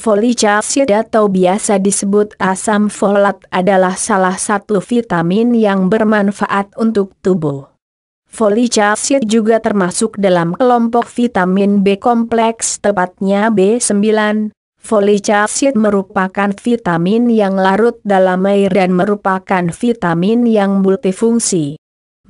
acid atau biasa disebut asam folat adalah salah satu vitamin yang bermanfaat untuk tubuh. acid juga termasuk dalam kelompok vitamin B kompleks tepatnya B9. acid merupakan vitamin yang larut dalam air dan merupakan vitamin yang multifungsi.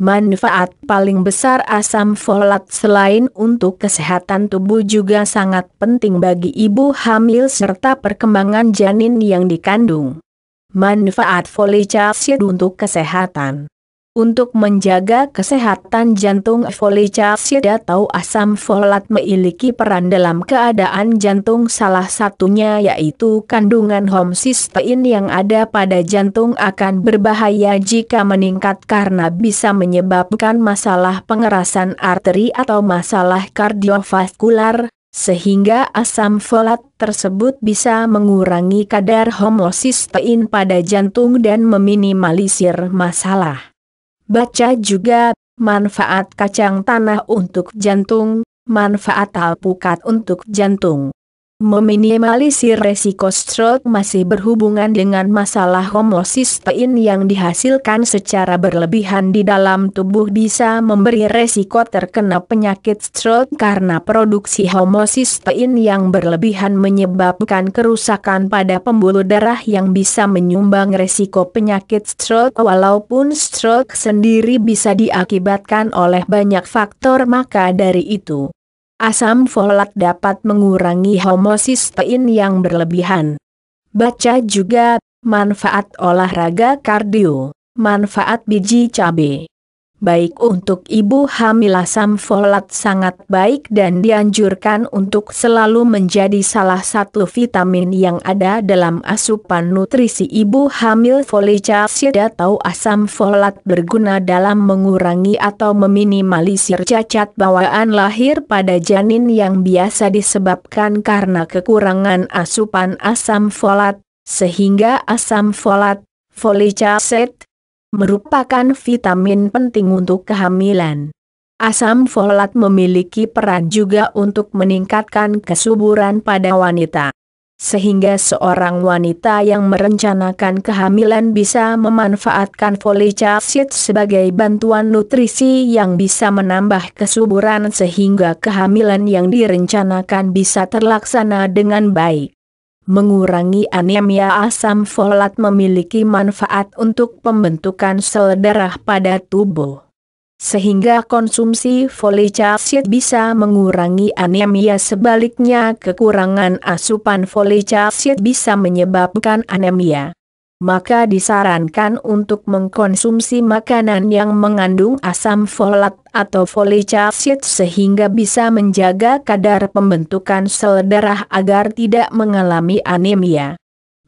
Manfaat paling besar asam folat selain untuk kesehatan tubuh juga sangat penting bagi ibu hamil serta perkembangan janin yang dikandung. Manfaat acid untuk kesehatan untuk menjaga kesehatan jantung Folicacida tahu asam folat memiliki peran dalam keadaan jantung salah satunya yaitu kandungan homosistein yang ada pada jantung akan berbahaya jika meningkat karena bisa menyebabkan masalah pengerasan arteri atau masalah kardiovaskular, sehingga asam folat tersebut bisa mengurangi kadar homosistein pada jantung dan meminimalisir masalah Baca juga, manfaat kacang tanah untuk jantung, manfaat alpukat untuk jantung. Meminimalisir resiko stroke masih berhubungan dengan masalah homosistein yang dihasilkan secara berlebihan di dalam tubuh bisa memberi resiko terkena penyakit stroke karena produksi homosistein yang berlebihan menyebabkan kerusakan pada pembuluh darah yang bisa menyumbang resiko penyakit stroke walaupun stroke sendiri bisa diakibatkan oleh banyak faktor maka dari itu Asam folat dapat mengurangi homosistein yang berlebihan. Baca juga, manfaat olahraga kardio, manfaat biji cabai baik untuk ibu hamil asam folat sangat baik dan dianjurkan untuk selalu menjadi salah satu vitamin yang ada dalam asupan nutrisi ibu hamil Folic acid atau asam folat berguna dalam mengurangi atau meminimalisir cacat bawaan lahir pada janin yang biasa disebabkan karena kekurangan asupan asam folat, sehingga asam folat, folic acid merupakan vitamin penting untuk kehamilan. Asam folat memiliki peran juga untuk meningkatkan kesuburan pada wanita. Sehingga seorang wanita yang merencanakan kehamilan bisa memanfaatkan folic acid sebagai bantuan nutrisi yang bisa menambah kesuburan sehingga kehamilan yang direncanakan bisa terlaksana dengan baik. Mengurangi anemia asam folat memiliki manfaat untuk pembentukan sel darah pada tubuh. Sehingga konsumsi folic acid bisa mengurangi anemia sebaliknya kekurangan asupan folic acid bisa menyebabkan anemia maka disarankan untuk mengkonsumsi makanan yang mengandung asam folat atau folic acid sehingga bisa menjaga kadar pembentukan sel darah agar tidak mengalami anemia.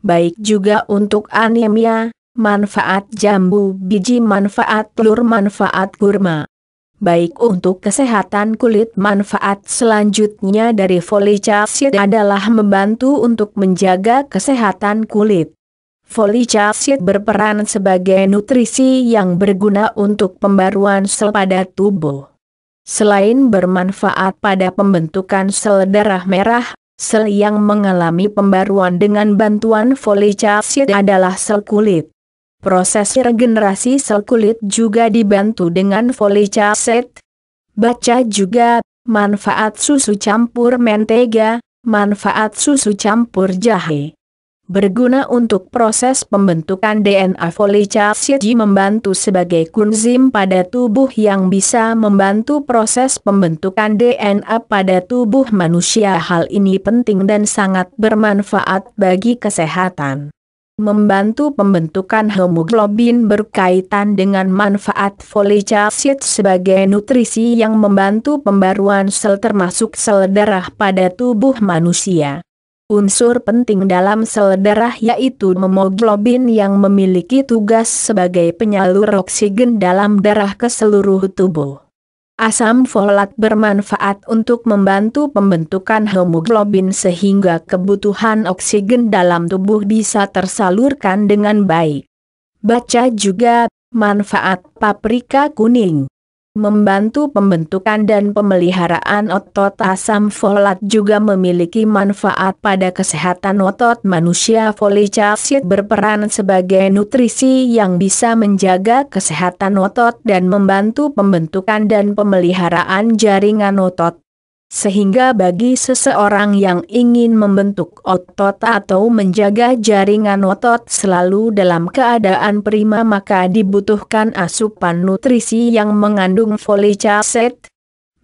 Baik juga untuk anemia, manfaat jambu biji manfaat telur manfaat kurma. Baik untuk kesehatan kulit manfaat selanjutnya dari folic acid adalah membantu untuk menjaga kesehatan kulit. Folicacid berperan sebagai nutrisi yang berguna untuk pembaruan sel pada tubuh. Selain bermanfaat pada pembentukan sel darah merah, sel yang mengalami pembaruan dengan bantuan folicacid adalah sel kulit. Proses regenerasi sel kulit juga dibantu dengan folicacid. Baca juga, manfaat susu campur mentega, manfaat susu campur jahe berguna untuk proses pembentukan DNA Siji membantu sebagai kunzim pada tubuh yang bisa membantu proses pembentukan DNA pada tubuh manusia. Hal ini penting dan sangat bermanfaat bagi kesehatan. Membantu pembentukan hemoglobin berkaitan dengan manfaat Siji sebagai nutrisi yang membantu pembaruan sel termasuk sel darah pada tubuh manusia. Unsur penting dalam sel darah yaitu hemoglobin yang memiliki tugas sebagai penyalur oksigen dalam darah ke seluruh tubuh. Asam folat bermanfaat untuk membantu pembentukan hemoglobin sehingga kebutuhan oksigen dalam tubuh bisa tersalurkan dengan baik. Baca juga manfaat paprika kuning membantu pembentukan dan pemeliharaan otot asam folat juga memiliki manfaat pada kesehatan otot manusia. Folic acid berperan sebagai nutrisi yang bisa menjaga kesehatan otot dan membantu pembentukan dan pemeliharaan jaringan otot. Sehingga bagi seseorang yang ingin membentuk otot atau menjaga jaringan otot selalu dalam keadaan prima maka dibutuhkan asupan nutrisi yang mengandung acid.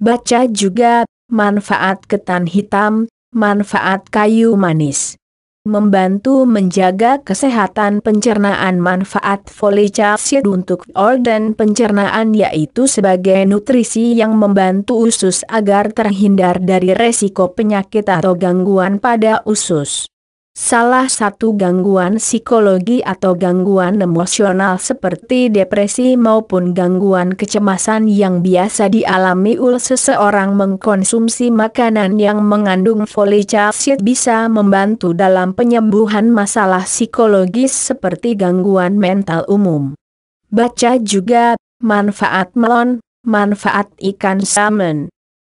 Baca juga, manfaat ketan hitam, manfaat kayu manis membantu menjaga kesehatan pencernaan manfaat folicacid untuk organ pencernaan yaitu sebagai nutrisi yang membantu usus agar terhindar dari resiko penyakit atau gangguan pada usus. Salah satu gangguan psikologi atau gangguan emosional seperti depresi maupun gangguan kecemasan yang biasa dialami oleh seseorang mengkonsumsi makanan yang mengandung folic acid bisa membantu dalam penyembuhan masalah psikologis seperti gangguan mental umum. Baca juga, manfaat melon, manfaat ikan salmon.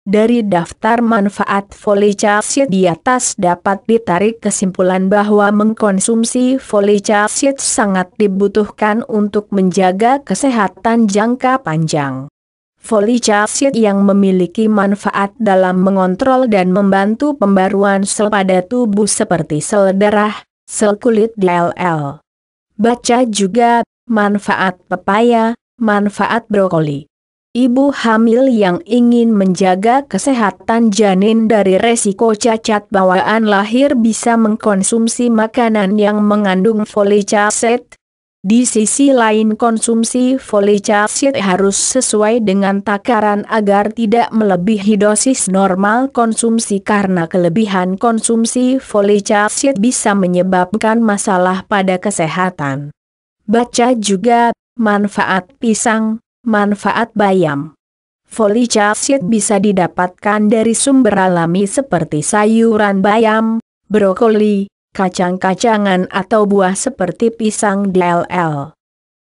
Dari daftar manfaat folicalcid di atas dapat ditarik kesimpulan bahwa mengkonsumsi folicalcid sangat dibutuhkan untuk menjaga kesehatan jangka panjang. Folicalcid yang memiliki manfaat dalam mengontrol dan membantu pembaruan sel pada tubuh seperti sel darah, sel kulit DLL. Baca juga, manfaat pepaya, manfaat brokoli. Ibu hamil yang ingin menjaga kesehatan janin dari resiko cacat bawaan lahir bisa mengkonsumsi makanan yang mengandung folic acid. Di sisi lain konsumsi folic acid harus sesuai dengan takaran agar tidak melebihi dosis normal konsumsi karena kelebihan konsumsi folic acid bisa menyebabkan masalah pada kesehatan. Baca juga manfaat pisang Manfaat bayam acid bisa didapatkan dari sumber alami seperti sayuran bayam, brokoli, kacang-kacangan atau buah seperti pisang DLL.